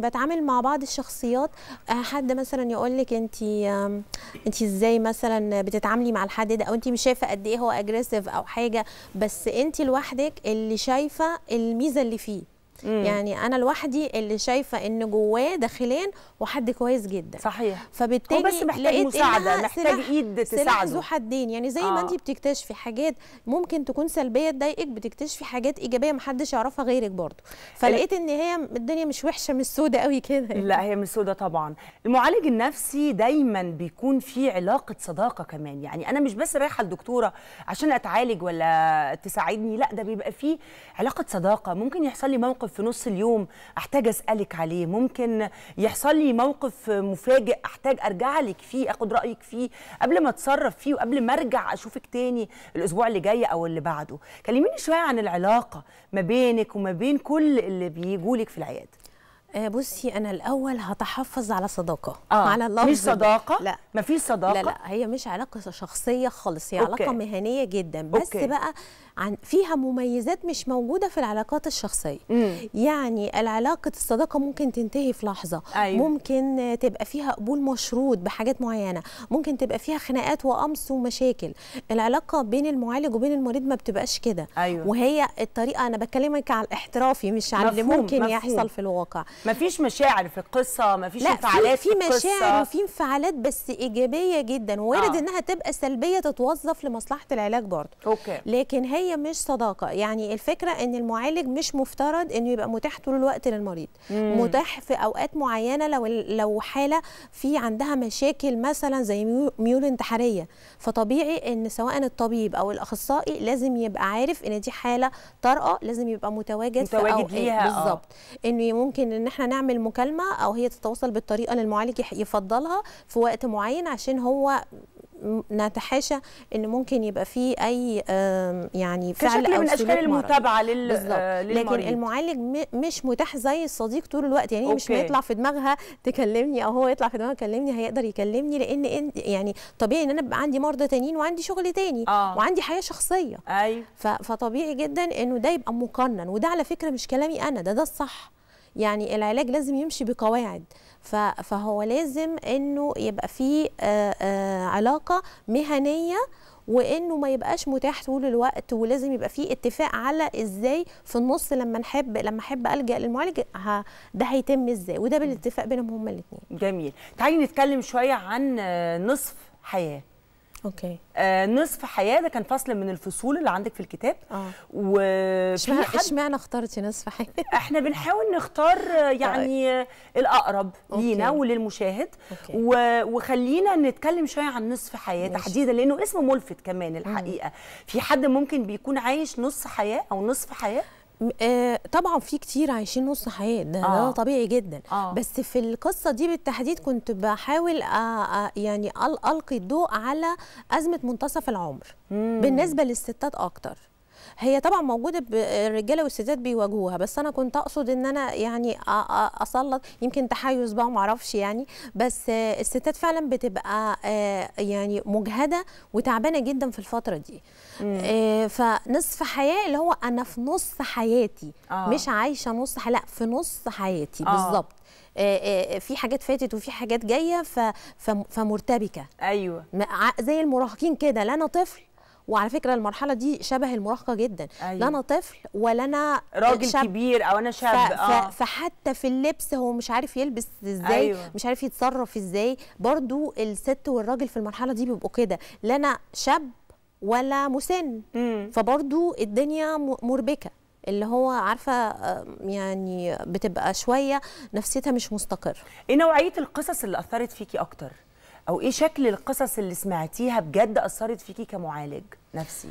بتعامل مع بعض الشخصيات آه، حد مثلا يقول لك انت انت ازاي مثلا بتتعاملي مع الحد ده او انت مش شايفه قد ايه هو اجريسيف او حاجه بس انت لوحدك اللي شايفه الميزه اللي فيه مم. يعني انا لوحدي اللي شايفه ان جواه داخلين وحد كويس جدا صحيح فبالتالي هو بس محتاج مساعده محتاج ايد تساعده ذو حدين يعني زي آه. ما انت بتكتشفي حاجات ممكن تكون سلبيه تضايقك بتكتشفي حاجات ايجابيه محدش يعرفها غيرك برضه فلقيت ان هي الدنيا مش وحشه مش سودة قوي كده يعني. لا هي مش سودة طبعا المعالج النفسي دايما بيكون في علاقه صداقه كمان يعني انا مش بس رايحه لدكتوره عشان اتعالج ولا تساعدني لا ده بيبقى فيه علاقه صداقه ممكن يحصل لي موقف في نص اليوم احتاج اسالك عليه ممكن يحصل لي موقف مفاجئ احتاج ارجع لك فيه اخد رايك فيه قبل ما اتصرف فيه وقبل ما ارجع اشوفك تاني الاسبوع اللي جاي او اللي بعده كلميني شويه عن العلاقه ما بينك وما بين كل اللي بيجوا لك في العياده آه، بصي انا الاول هتحفظ على صداقه آه. على اللفظ مش صداقه لا مفيش صداقه لا لا هي مش علاقه شخصيه خالص هي أوكي. علاقه مهنيه جدا بس أوكي. بقى عن فيها مميزات مش موجوده في العلاقات الشخصيه مم. يعني العلاقه الصداقه ممكن تنتهي في لحظه أيوه. ممكن تبقى فيها قبول مشروط بحاجات معينه ممكن تبقى فيها خناقات وامس ومشاكل العلاقه بين المعالج وبين المريض ما بتبقاش كده أيوه. وهي الطريقه انا بكلمك على الاحترافي مش على اللي ممكن مفهوم. يحصل في الواقع مفيش مشاعر في القصه مفيش انفعالات في, القصه لا في مشاعر وفي انفعالات بس ايجابيه جدا وارد آه. انها تبقى سلبيه تتوظف لمصلحه العلاج برضه اوكي لكن هي مش صداقه يعني الفكره ان المعالج مش مفترض انه يبقى متاح طول الوقت للمريض مم. متاح في اوقات معينه لو لو حاله في عندها مشاكل مثلا زي ميول انتحاريه فطبيعي ان سواء الطبيب او الاخصائي لازم يبقى عارف ان دي حاله طارئه لازم يبقى متواجد, متواجد في اوقات آه. بالظبط انه ممكن ان احنا نعمل مكالمه او هي تتواصل بالطريقه اللي المعالج يفضلها في وقت معين عشان هو نتحاشى ان ممكن يبقى فيه اي يعني فعل او من اشكال المتابعه لل آه، لكن المعالج مش متاح زي الصديق طول الوقت يعني أوكي. مش هيطلع في دماغها تكلمني او هو يطلع في دماغها يكلمني هيقدر يكلمني لان يعني طبيعي ان انا بيبقى عندي مرضى تانيين وعندي شغل تاني آه. وعندي حياه شخصيه ايوه فطبيعي جدا انه ده يبقى مقنن وده على فكره مش كلامي انا ده ده الصح يعني العلاج لازم يمشي بقواعد فهو لازم انه يبقى فيه آه، آه، علاقه مهنيه وانه ما يبقاش متاح طول الوقت ولازم يبقى فيه اتفاق على ازاي في النص لما نحب لما احب الجا للمعالج ده هيتم ازاي وده بالاتفاق بينهم هما الاثنين جميل تعالي نتكلم شويه عن آه، نصف حياه اوكي آه نصف حياه ده كان فصل من الفصول اللي عندك في الكتاب اه وفي حد اشمعنى اخترتي نصف حياه احنا بنحاول نختار آه، طيب. يعني آه، الاقرب لينا وللمشاهد أوكي. و... وخلينا نتكلم شويه عن نصف حياه تحديدا لانه اسم ملفت كمان الحقيقه مم. في حد ممكن بيكون عايش نص حياه او نصف حياه آه طبعا في كتير عايشين نص حياه ده, آه. ده طبيعي جدا آه. بس في القصه دي بالتحديد كنت بحاول آه, آه، يعني القي الضوء على ازمه منتصف العمر مم. بالنسبه للستات اكتر هي طبعا موجوده الرجاله والستات بيواجهوها بس انا كنت اقصد ان انا يعني اسلط يمكن تحيز بقى معرفش يعني بس الستات فعلا بتبقى آه، يعني مجهده وتعبانه جدا في الفتره دي مم. آه، فنصف حياه اللي هو انا في نص حياتي آه. مش عايشه نص حياتي لا في نص حياتي آه. بالظبط آه، في حاجات فاتت وفي حاجات جايه فمرتبكه ايوه زي المراهقين كده لا انا طفل وعلى فكره المرحله دي شبه المراهقه جدا أيوة. لا انا طفل ولا انا راجل شاب. كبير او انا شاب ف... آه. فحتى في اللبس هو مش عارف يلبس ازاي أيوة. مش عارف يتصرف ازاي برضو الست والراجل في المرحله دي بيبقوا كده لا انا شاب ولا مسن مم. فبرضو الدنيا مربكه اللي هو عارفه يعني بتبقى شويه نفسيتها مش مستقره ايه نوعيه القصص اللي اثرت فيكي اكتر او ايه شكل القصص اللي سمعتيها بجد اثرت فيكي كمعالج نفسي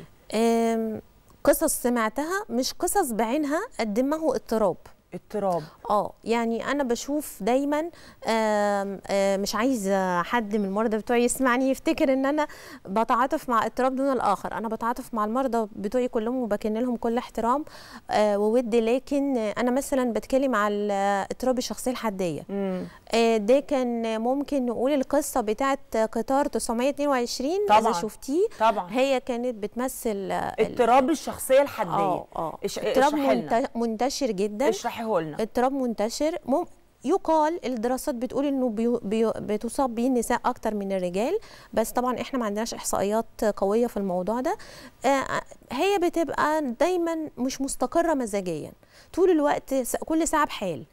قصص سمعتها مش قصص بعينها قد ما هو اضطراب اضطراب اه يعني انا بشوف دايما مش عايزه حد من المرضى بتوعي يسمعني يفتكر ان انا بتعاطف مع اضطراب دون الاخر انا بتعاطف مع المرضى بتوعي كلهم وبكن لهم كل احترام وود لكن انا مثلا بتكلم على اضطراب الشخصيه الحديه ده كان ممكن نقول القصه بتاعه قطار 922 طبعا اذا شفتيه طبعا هي كانت بتمثل اضطراب الشخصيه الحديه اه اه اضطراب منتشر جدا اشرح يوضحه لنا اضطراب منتشر مم... يقال الدراسات بتقول انه بي بي بتصاب به النساء اكتر من الرجال بس طبعا احنا ما عندناش احصائيات قويه في الموضوع ده آه, آه، هي بتبقى دايما مش مستقره مزاجيا طول الوقت كل ساعه بحال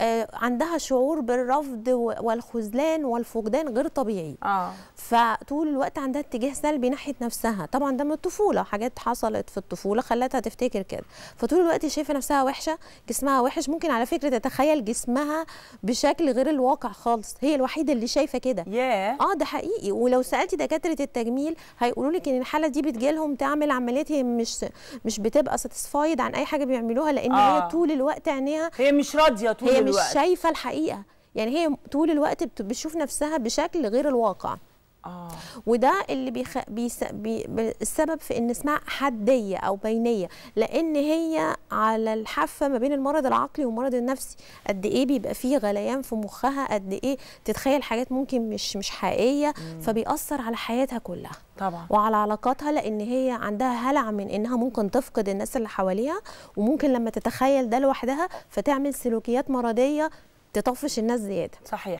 آه، عندها شعور بالرفض والخذلان والفقدان غير طبيعي آه. فطول الوقت عندها اتجاه سلبي ناحيه نفسها طبعا ده من الطفوله حاجات حصلت في الطفوله خلتها تفتكر كده فطول الوقت شايفه نفسها وحشه جسمها وحش ممكن على فكره تتخيل جسمها بشكل غير الواقع خالص هي الوحيده اللي شايفه كده yeah. اه ده حقيقي ولو سالتي دكاتره التجميل هيقولوا لك ان الحاله دي بتجيلهم تعمل عمليات هي مش مش بتبقى ساتسفايد عن اي حاجه بيعملوها لان آه. هي طول الوقت عينيها هي مش راضيه طول هي الوقت مش شايفه الحقيقه يعني هي طول الوقت بتشوف نفسها بشكل غير الواقع آه. وده اللي بيخ... بيس... بي... السبب في ان اسمها حديه او بينيه لان هي على الحافه ما بين المرض العقلي والمرض النفسي قد ايه بيبقى فيه غليان في مخها قد ايه تتخيل حاجات ممكن مش مش حقيقيه مم. فبيأثر على حياتها كلها طبعا وعلى علاقاتها لان هي عندها هلع من انها ممكن تفقد الناس اللي حواليها وممكن لما تتخيل ده لوحدها فتعمل سلوكيات مرضيه تطفش الناس زياده صحيح